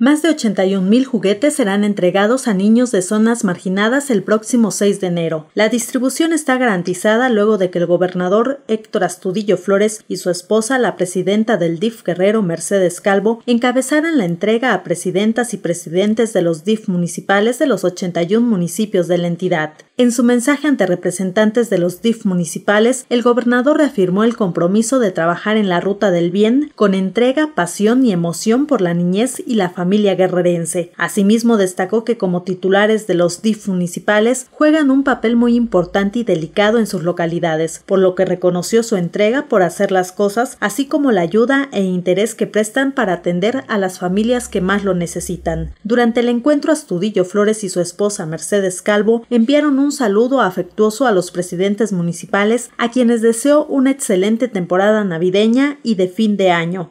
Más de 81.000 juguetes serán entregados a niños de zonas marginadas el próximo 6 de enero. La distribución está garantizada luego de que el gobernador Héctor Astudillo Flores y su esposa, la presidenta del DIF Guerrero Mercedes Calvo, encabezaran la entrega a presidentas y presidentes de los DIF municipales de los 81 municipios de la entidad. En su mensaje ante representantes de los DIF municipales, el gobernador reafirmó el compromiso de trabajar en la ruta del bien con entrega, pasión y emoción por la niñez y la familia familia guerrerense. Asimismo, destacó que como titulares de los DIF municipales juegan un papel muy importante y delicado en sus localidades, por lo que reconoció su entrega por hacer las cosas, así como la ayuda e interés que prestan para atender a las familias que más lo necesitan. Durante el encuentro, Astudillo Flores y su esposa Mercedes Calvo enviaron un saludo afectuoso a los presidentes municipales, a quienes deseó una excelente temporada navideña y de fin de año.